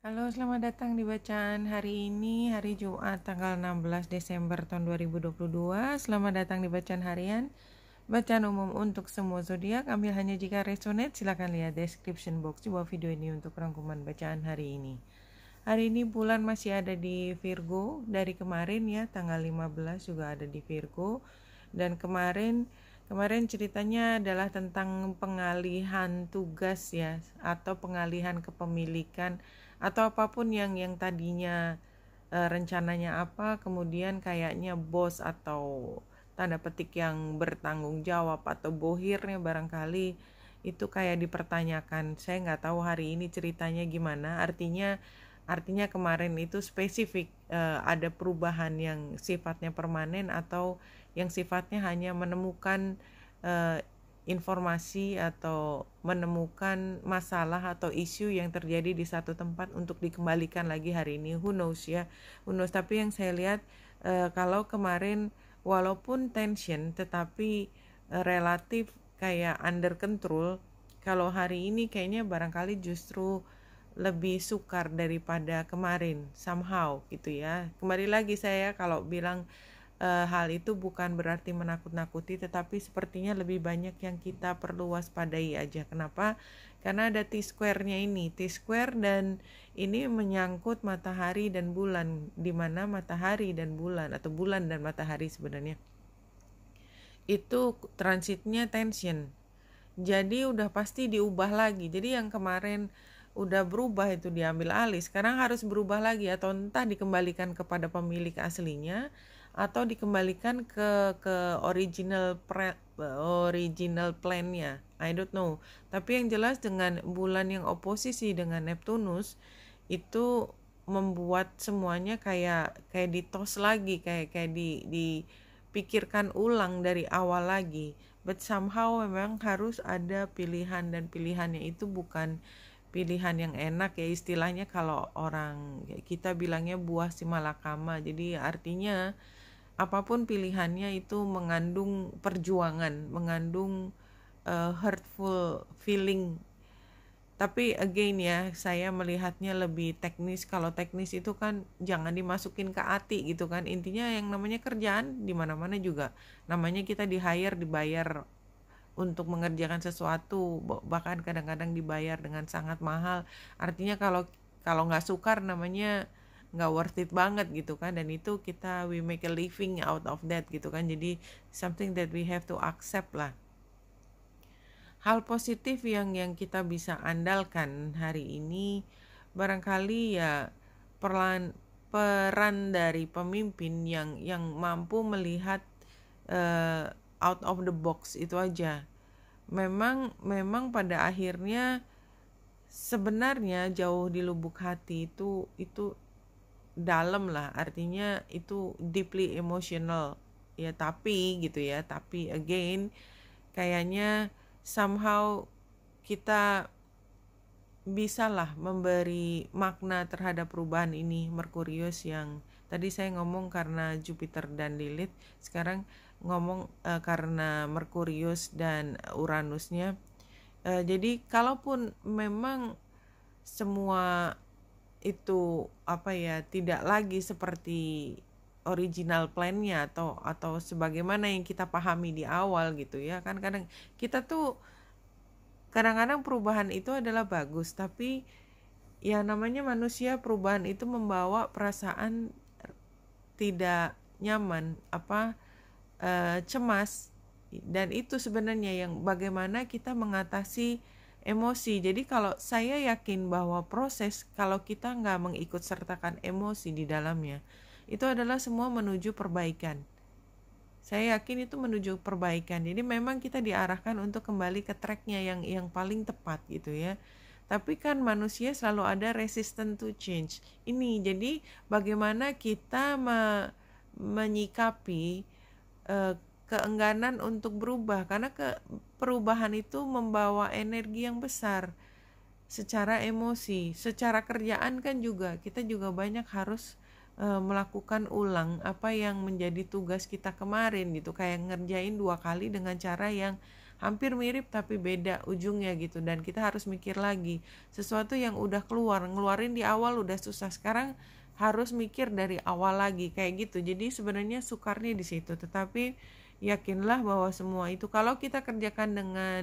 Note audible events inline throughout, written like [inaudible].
Halo, selamat datang di bacaan hari ini, hari Jumat tanggal 16 Desember tahun 2022. Selamat datang di bacaan harian. Bacaan umum untuk semua zodiak, ambil hanya jika resonate, silahkan lihat description box di bawah video ini untuk rangkuman bacaan hari ini. Hari ini bulan masih ada di Virgo, dari kemarin ya, tanggal 15 juga ada di Virgo. Dan kemarin Kemarin ceritanya adalah tentang pengalihan tugas ya atau pengalihan kepemilikan atau apapun yang yang tadinya e, rencananya apa kemudian kayaknya bos atau tanda petik yang bertanggung jawab atau bohirnya barangkali itu kayak dipertanyakan saya nggak tahu hari ini ceritanya gimana artinya artinya kemarin itu spesifik e, ada perubahan yang sifatnya permanen atau yang sifatnya hanya menemukan e, informasi atau menemukan masalah atau isu yang terjadi di satu tempat untuk dikembalikan lagi hari ini who knows ya who knows tapi yang saya lihat e, kalau kemarin walaupun tension tetapi e, relatif kayak under control kalau hari ini kayaknya barangkali justru lebih sukar daripada kemarin somehow gitu ya kembali lagi saya kalau bilang uh, hal itu bukan berarti menakut-nakuti tetapi sepertinya lebih banyak yang kita perlu waspadai aja kenapa karena ada T square-nya ini T square dan ini menyangkut matahari dan bulan di mana matahari dan bulan atau bulan dan matahari sebenarnya itu transitnya tension jadi udah pasti diubah lagi jadi yang kemarin udah berubah itu diambil alih sekarang harus berubah lagi atau entah dikembalikan kepada pemilik aslinya atau dikembalikan ke ke original pre, original plannya I don't know tapi yang jelas dengan bulan yang oposisi dengan Neptunus itu membuat semuanya kayak kayak ditos lagi kayak kayak di dipikirkan ulang dari awal lagi but somehow memang harus ada pilihan dan pilihannya itu bukan pilihan yang enak ya istilahnya kalau orang kita bilangnya buah si simalakama jadi artinya apapun pilihannya itu mengandung perjuangan, mengandung uh, hurtful feeling. Tapi again ya, saya melihatnya lebih teknis. Kalau teknis itu kan jangan dimasukin ke hati gitu kan. Intinya yang namanya kerjaan di mana-mana juga. Namanya kita di hire, dibayar untuk mengerjakan sesuatu, bahkan kadang-kadang dibayar dengan sangat mahal. Artinya kalau kalau nggak sukar namanya nggak worth it banget gitu kan dan itu kita we make a living out of that gitu kan jadi something that we have to accept lah hal positif yang yang kita bisa andalkan hari ini barangkali ya perlan peran dari pemimpin yang yang mampu melihat uh, out of the box itu aja memang memang pada akhirnya sebenarnya jauh di lubuk hati itu itu dalam lah artinya itu deeply emotional ya tapi gitu ya tapi again kayaknya somehow kita bisalah memberi makna terhadap perubahan ini Merkurius yang tadi saya ngomong karena Jupiter dan Lilith sekarang ngomong e, karena Merkurius dan Uranusnya e, jadi kalaupun memang semua itu apa ya tidak lagi seperti original plannya atau atau sebagaimana yang kita pahami di awal gitu ya kan kadang kita tuh kadang-kadang perubahan itu adalah bagus tapi ya namanya manusia perubahan itu membawa perasaan tidak nyaman apa e, cemas dan itu sebenarnya yang bagaimana kita mengatasi emosi. Jadi kalau saya yakin bahwa proses kalau kita nggak mengikut sertakan emosi di dalamnya, itu adalah semua menuju perbaikan. Saya yakin itu menuju perbaikan. Jadi memang kita diarahkan untuk kembali ke tracknya yang yang paling tepat gitu ya. Tapi kan manusia selalu ada resistant to change. Ini jadi bagaimana kita me menyikapi uh, keengganan untuk berubah karena ke perubahan itu membawa energi yang besar secara emosi, secara kerjaan kan juga kita juga banyak harus e, melakukan ulang apa yang menjadi tugas kita kemarin gitu kayak ngerjain dua kali dengan cara yang hampir mirip tapi beda ujungnya gitu dan kita harus mikir lagi sesuatu yang udah keluar ngeluarin di awal udah susah sekarang harus mikir dari awal lagi kayak gitu jadi sebenarnya sukarnya di situ tetapi yakinlah bahwa semua itu kalau kita kerjakan dengan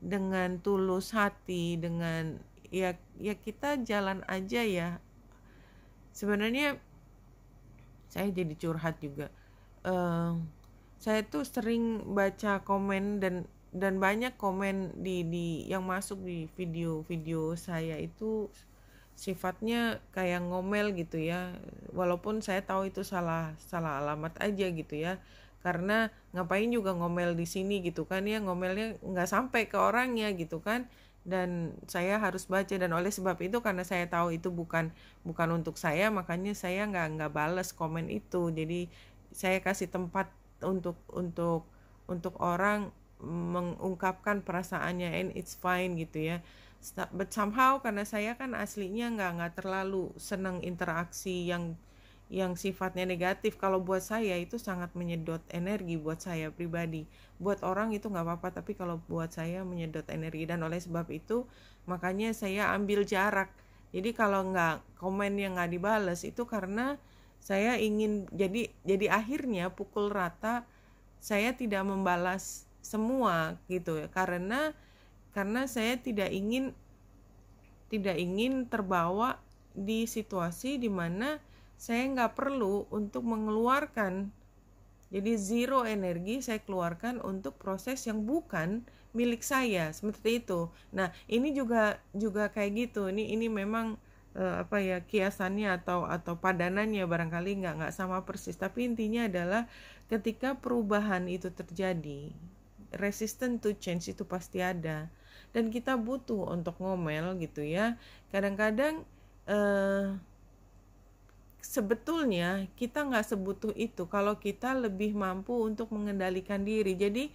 dengan tulus hati dengan ya ya kita jalan aja ya sebenarnya saya jadi curhat juga uh, saya tuh sering baca komen dan dan banyak komen di di yang masuk di video-video saya itu sifatnya kayak ngomel gitu ya walaupun saya tahu itu salah salah alamat aja gitu ya karena ngapain juga ngomel di sini gitu kan ya ngomelnya nggak sampai ke orangnya gitu kan dan saya harus baca dan oleh sebab itu karena saya tahu itu bukan bukan untuk saya makanya saya nggak nggak balas komen itu jadi saya kasih tempat untuk untuk untuk orang mengungkapkan perasaannya and it's fine gitu ya but somehow karena saya kan aslinya nggak nggak terlalu senang interaksi yang yang sifatnya negatif kalau buat saya itu sangat menyedot energi buat saya pribadi buat orang itu nggak apa-apa tapi kalau buat saya menyedot energi dan oleh sebab itu makanya saya ambil jarak jadi kalau nggak komen yang nggak dibales itu karena saya ingin jadi jadi akhirnya pukul rata saya tidak membalas semua gitu ya karena karena saya tidak ingin tidak ingin terbawa di situasi dimana mana saya nggak perlu untuk mengeluarkan jadi zero energi saya keluarkan untuk proses yang bukan milik saya seperti itu. Nah ini juga juga kayak gitu. Ini ini memang uh, apa ya kiasannya atau atau padanannya barangkali nggak nggak sama persis. Tapi intinya adalah ketika perubahan itu terjadi, resistant to change itu pasti ada. Dan kita butuh untuk ngomel gitu ya. Kadang-kadang eh, sebetulnya kita nggak sebutuh itu kalau kita lebih mampu untuk mengendalikan diri. Jadi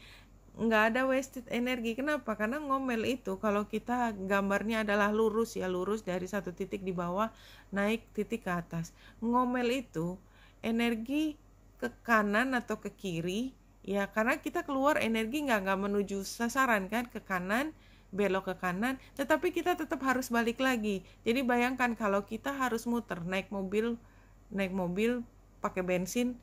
nggak ada wasted energi. Kenapa? Karena ngomel itu kalau kita gambarnya adalah lurus ya lurus dari satu titik di bawah naik titik ke atas. Ngomel itu energi ke kanan atau ke kiri ya karena kita keluar energi nggak nggak menuju sasaran kan ke kanan belok ke kanan, tetapi kita tetap harus balik lagi. Jadi bayangkan kalau kita harus muter naik mobil naik mobil pakai bensin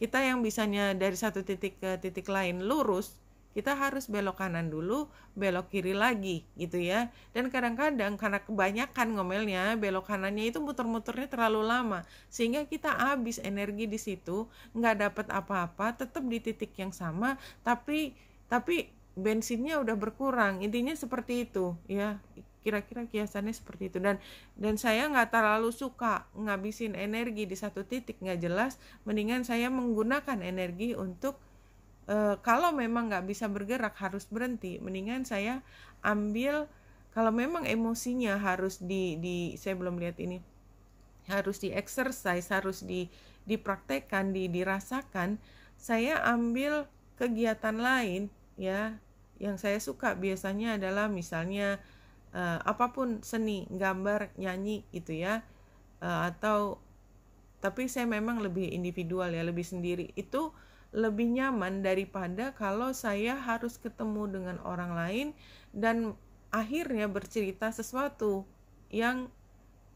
kita yang bisanya dari satu titik ke titik lain lurus kita harus belok kanan dulu, belok kiri lagi gitu ya. Dan kadang-kadang karena kebanyakan ngomelnya, belok kanannya itu muter-muternya terlalu lama. Sehingga kita habis energi di situ, nggak dapat apa-apa, tetap di titik yang sama, tapi tapi bensinnya udah berkurang. Intinya seperti itu ya kira-kira kiasannya seperti itu dan dan saya nggak terlalu suka ngabisin energi di satu titik nggak jelas mendingan saya menggunakan energi untuk e, kalau memang nggak bisa bergerak harus berhenti mendingan saya ambil kalau memang emosinya harus di di saya belum lihat ini harus di exercise harus di dipraktekkan di dirasakan saya ambil kegiatan lain ya yang saya suka biasanya adalah misalnya uh, apapun seni gambar nyanyi gitu ya uh, atau tapi saya memang lebih individual ya lebih sendiri itu lebih nyaman daripada kalau saya harus ketemu dengan orang lain dan akhirnya bercerita sesuatu yang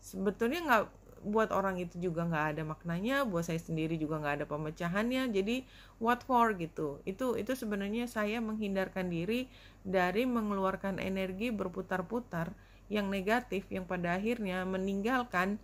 sebetulnya nggak buat orang itu juga nggak ada maknanya buat saya sendiri juga nggak ada pemecahannya jadi what for gitu itu itu sebenarnya saya menghindarkan diri dari mengeluarkan energi berputar-putar yang negatif yang pada akhirnya meninggalkan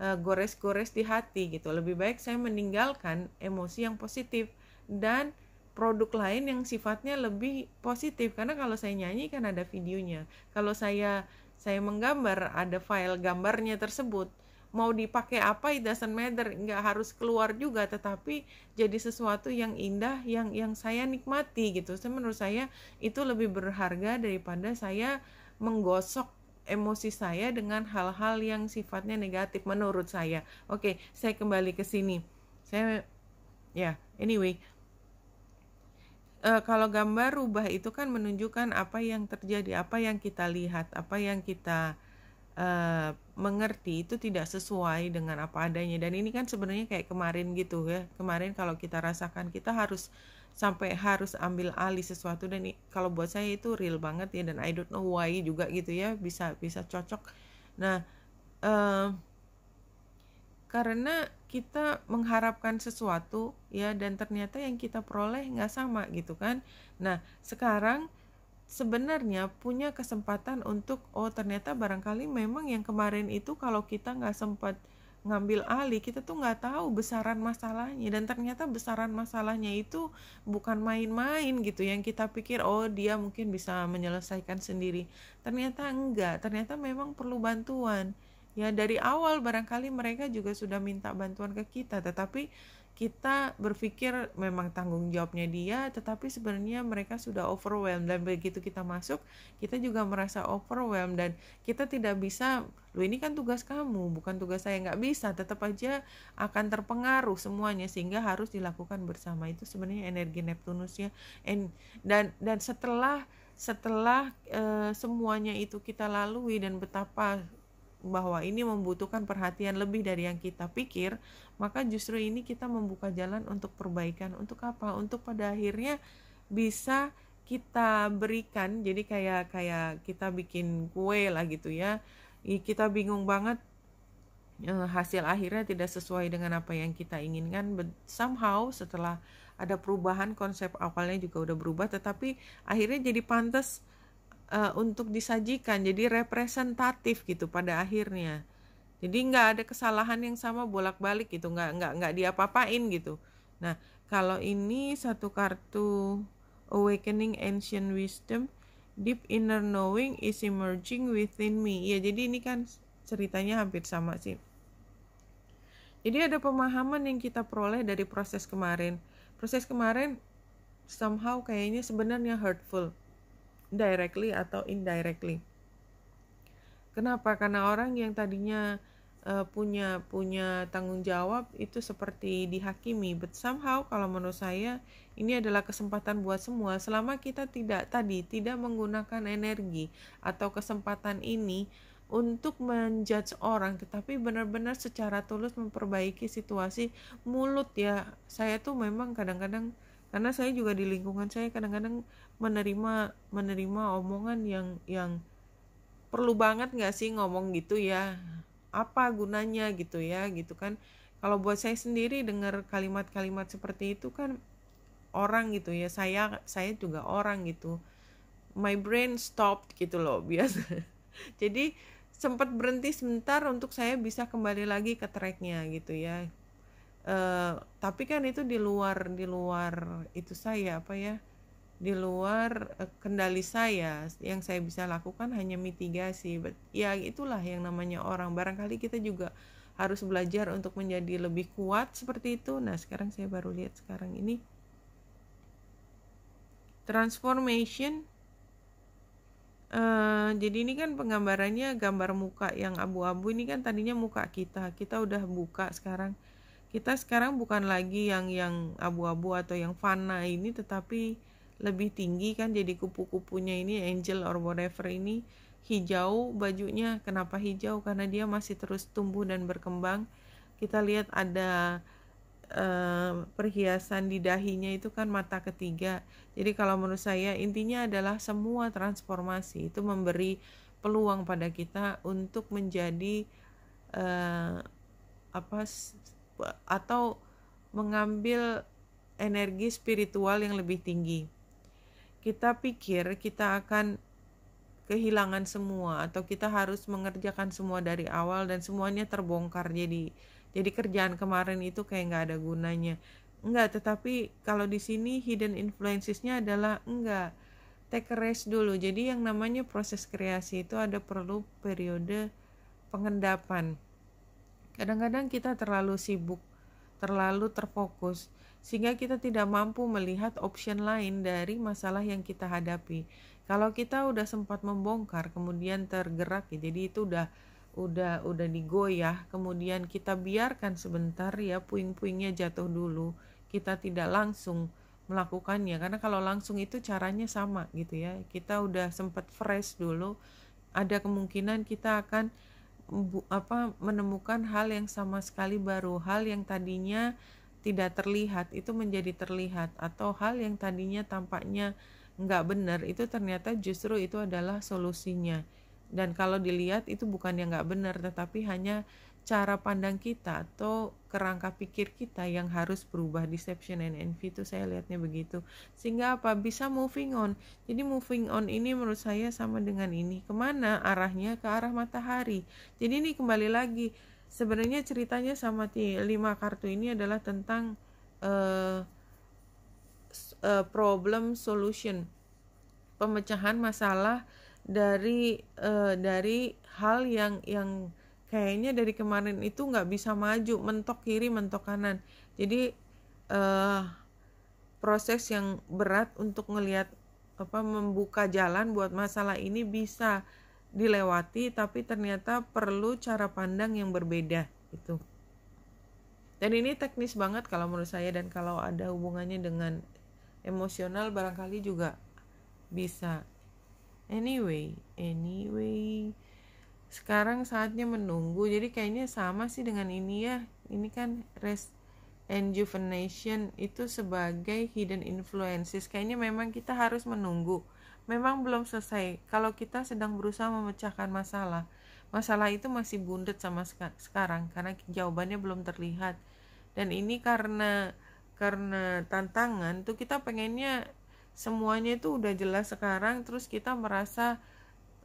eh, gores-gores uh, di hati gitu lebih baik saya meninggalkan emosi yang positif dan produk lain yang sifatnya lebih positif karena kalau saya nyanyi kan ada videonya kalau saya saya menggambar ada file gambarnya tersebut mau dipakai apa it doesn't matter nggak harus keluar juga tetapi jadi sesuatu yang indah yang yang saya nikmati gitu saya menurut saya itu lebih berharga daripada saya menggosok emosi saya dengan hal-hal yang sifatnya negatif menurut saya oke saya kembali ke sini saya ya yeah, anyway Uh, kalau gambar rubah itu kan menunjukkan apa yang terjadi, apa yang kita lihat, apa yang kita uh, mengerti itu tidak sesuai dengan apa adanya dan ini kan sebenarnya kayak kemarin gitu ya kemarin kalau kita rasakan kita harus sampai harus ambil alih sesuatu dan kalau buat saya itu real banget ya dan I don't know why juga gitu ya bisa bisa cocok nah uh, karena kita mengharapkan sesuatu ya dan ternyata yang kita peroleh nggak sama gitu kan nah sekarang sebenarnya punya kesempatan untuk oh ternyata barangkali memang yang kemarin itu kalau kita nggak sempat ngambil alih kita tuh nggak tahu besaran masalahnya dan ternyata besaran masalahnya itu bukan main-main gitu yang kita pikir oh dia mungkin bisa menyelesaikan sendiri ternyata enggak ternyata memang perlu bantuan ya dari awal barangkali mereka juga sudah minta bantuan ke kita tetapi kita berpikir memang tanggung jawabnya dia, tetapi sebenarnya mereka sudah overwhelmed dan begitu kita masuk, kita juga merasa overwhelmed dan kita tidak bisa, lu ini kan tugas kamu, bukan tugas saya, nggak bisa, tetap aja akan terpengaruh semuanya sehingga harus dilakukan bersama itu sebenarnya energi Neptunusnya and dan dan setelah setelah e, semuanya itu kita lalui dan betapa bahwa ini membutuhkan perhatian lebih dari yang kita pikir, maka justru ini kita membuka jalan untuk perbaikan. Untuk apa? Untuk pada akhirnya bisa kita berikan. Jadi kayak kayak kita bikin kue lah gitu ya. Kita bingung banget eh, hasil akhirnya tidak sesuai dengan apa yang kita inginkan but somehow setelah ada perubahan konsep awalnya juga udah berubah tetapi akhirnya jadi pantas uh, untuk disajikan jadi representatif gitu pada akhirnya jadi nggak ada kesalahan yang sama bolak balik gitu nggak nggak nggak diapa-apain gitu nah kalau ini satu kartu awakening ancient wisdom deep inner knowing is emerging within me ya jadi ini kan ceritanya hampir sama sih jadi ada pemahaman yang kita peroleh dari proses kemarin proses kemarin somehow kayaknya sebenarnya hurtful directly atau indirectly. Kenapa? Karena orang yang tadinya uh, punya punya tanggung jawab itu seperti dihakimi. But somehow kalau menurut saya ini adalah kesempatan buat semua selama kita tidak tadi tidak menggunakan energi atau kesempatan ini untuk menjudge orang tetapi benar-benar secara tulus memperbaiki situasi mulut ya. Saya tuh memang kadang-kadang karena saya juga di lingkungan saya kadang-kadang menerima menerima omongan yang yang perlu banget nggak sih ngomong gitu ya apa gunanya gitu ya gitu kan kalau buat saya sendiri dengar kalimat-kalimat seperti itu kan orang gitu ya saya saya juga orang gitu my brain stopped gitu loh [laughs] biasa jadi sempat berhenti sebentar untuk saya bisa kembali lagi ke tracknya gitu ya Eh, tapi kan itu di luar di luar itu saya apa ya di luar uh, kendali saya yang saya bisa lakukan hanya mitigasi But, ya itulah yang namanya orang barangkali kita juga harus belajar untuk menjadi lebih kuat seperti itu nah sekarang saya baru lihat sekarang ini transformation Uh, jadi ini kan penggambarannya gambar muka yang abu-abu ini kan tadinya muka kita kita udah buka sekarang kita sekarang bukan lagi yang yang abu-abu atau yang fana ini tetapi lebih tinggi kan jadi kupu-kupunya ini angel or whatever ini hijau bajunya kenapa hijau karena dia masih terus tumbuh dan berkembang kita lihat ada eh, perhiasan di dahinya itu kan mata ketiga jadi kalau menurut saya intinya adalah semua transformasi itu memberi peluang pada kita untuk menjadi eh, apa atau mengambil energi spiritual yang lebih tinggi. Kita pikir kita akan kehilangan semua atau kita harus mengerjakan semua dari awal dan semuanya terbongkar jadi jadi kerjaan kemarin itu kayak nggak ada gunanya. Enggak, tetapi kalau di sini hidden influencesnya adalah enggak take rest dulu. Jadi yang namanya proses kreasi itu ada perlu periode pengendapan. Kadang-kadang kita terlalu sibuk, terlalu terfokus, sehingga kita tidak mampu melihat option lain dari masalah yang kita hadapi. Kalau kita udah sempat membongkar, kemudian tergerak, ya, jadi itu udah udah udah digoyah, kemudian kita biarkan sebentar ya puing-puingnya jatuh dulu. Kita tidak langsung melakukannya karena kalau langsung itu caranya sama gitu ya. Kita udah sempat fresh dulu, ada kemungkinan kita akan apa menemukan hal yang sama sekali baru, hal yang tadinya tidak terlihat itu menjadi terlihat atau hal yang tadinya tampaknya nggak benar itu ternyata justru itu adalah solusinya dan kalau dilihat itu bukan yang nggak benar tetapi hanya cara pandang kita atau kerangka pikir kita yang harus berubah deception and envy itu saya lihatnya begitu sehingga apa bisa moving on jadi moving on ini menurut saya sama dengan ini kemana arahnya ke arah matahari jadi ini kembali lagi sebenarnya ceritanya sama lima kartu ini adalah tentang uh, uh, problem solution pemecahan masalah dari uh, dari hal yang yang kayaknya dari kemarin itu nggak bisa maju mentok kiri mentok kanan jadi uh, proses yang berat untuk ngelihat apa membuka jalan buat masalah ini bisa dilewati tapi ternyata perlu cara pandang yang berbeda itu. dan ini teknis banget kalau menurut saya dan kalau ada hubungannya dengan emosional barangkali juga bisa Anyway, anyway, sekarang saatnya menunggu. Jadi kayaknya sama sih dengan ini ya. Ini kan rest and juvenation itu sebagai hidden influences. Kayaknya memang kita harus menunggu. Memang belum selesai. Kalau kita sedang berusaha memecahkan masalah, masalah itu masih bundet sama sekarang karena jawabannya belum terlihat. Dan ini karena karena tantangan tuh kita pengennya semuanya itu udah jelas sekarang terus kita merasa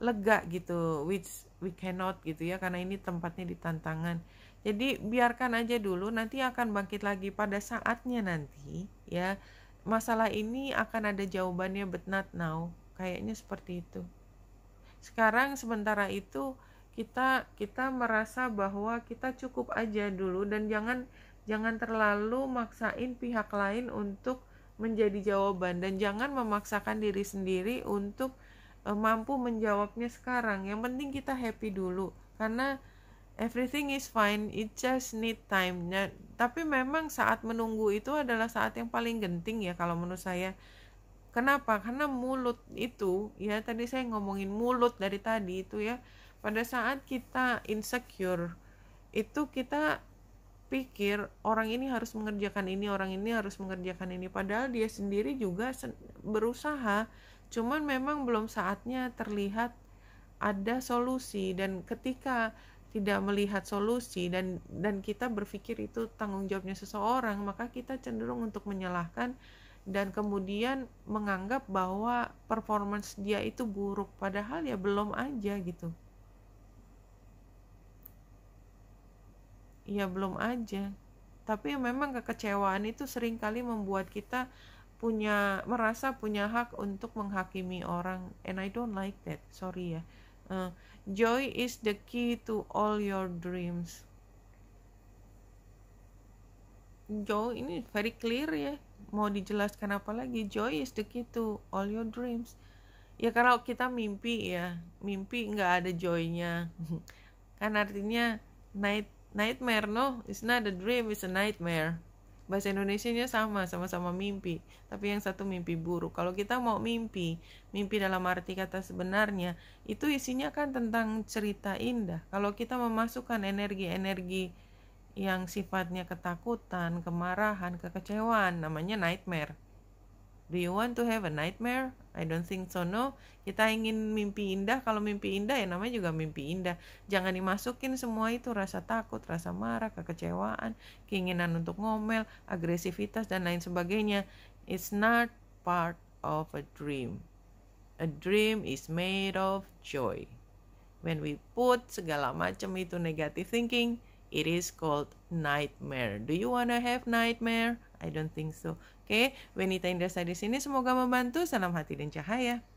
lega gitu which we cannot gitu ya karena ini tempatnya di tantangan jadi biarkan aja dulu nanti akan bangkit lagi pada saatnya nanti ya masalah ini akan ada jawabannya but not now kayaknya seperti itu sekarang sementara itu kita kita merasa bahwa kita cukup aja dulu dan jangan jangan terlalu maksain pihak lain untuk menjadi jawaban dan jangan memaksakan diri sendiri untuk uh, mampu menjawabnya sekarang. Yang penting kita happy dulu karena everything is fine, it just need time. Nah, tapi memang saat menunggu itu adalah saat yang paling genting ya kalau menurut saya. Kenapa? Karena mulut itu ya tadi saya ngomongin mulut dari tadi itu ya. Pada saat kita insecure itu kita pikir orang ini harus mengerjakan ini, orang ini harus mengerjakan ini. Padahal dia sendiri juga berusaha, cuman memang belum saatnya terlihat ada solusi dan ketika tidak melihat solusi dan dan kita berpikir itu tanggung jawabnya seseorang, maka kita cenderung untuk menyalahkan dan kemudian menganggap bahwa performance dia itu buruk padahal ya belum aja gitu. ya belum aja tapi memang kekecewaan itu sering kali membuat kita punya merasa punya hak untuk menghakimi orang and I don't like that sorry ya uh, joy is the key to all your dreams joy ini very clear ya mau dijelaskan apa lagi joy is the key to all your dreams ya karena kita mimpi ya mimpi nggak ada joynya [laughs] kan artinya night nightmare no it's not a dream it's a nightmare bahasa Indonesia-nya sama sama-sama mimpi tapi yang satu mimpi buruk kalau kita mau mimpi mimpi dalam arti kata sebenarnya itu isinya kan tentang cerita indah kalau kita memasukkan energi-energi yang sifatnya ketakutan kemarahan kekecewaan namanya nightmare Do you want to have a nightmare? I don't think so, no. Kita ingin mimpi indah, kalau mimpi indah ya namanya juga mimpi indah. Jangan dimasukin semua itu, rasa takut, rasa marah, kekecewaan, keinginan untuk ngomel, agresivitas, dan lain sebagainya. It's not part of a dream. A dream is made of joy. When we put segala macam itu negative thinking, it is called nightmare. Do you wanna have nightmare? I don't think so. Oke, Benita Indra di sini semoga membantu. Salam hati dan cahaya.